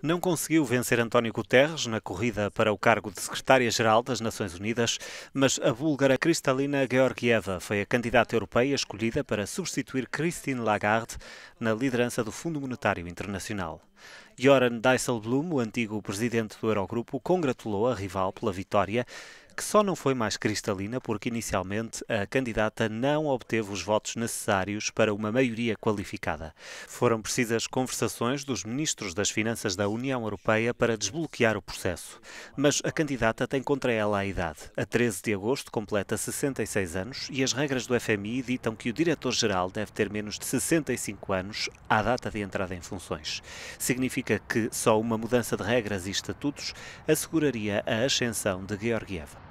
não conseguiu vencer António Guterres na corrida para o cargo de secretária-geral das Nações Unidas, mas a búlgara Kristalina Georgieva foi a candidata europeia escolhida para substituir Christine Lagarde na liderança do Fundo Monetário Internacional. Joran Dijsselbloem, o antigo presidente do Eurogrupo, congratulou a rival pela vitória que só não foi mais cristalina porque inicialmente a candidata não obteve os votos necessários para uma maioria qualificada. Foram precisas conversações dos ministros das Finanças da União Europeia para desbloquear o processo. Mas a candidata tem contra ela a idade. A 13 de agosto completa 66 anos e as regras do FMI ditam que o diretor-geral deve ter menos de 65 anos à data de entrada em funções. Significa que só uma mudança de regras e estatutos asseguraria a ascensão de Georgieva.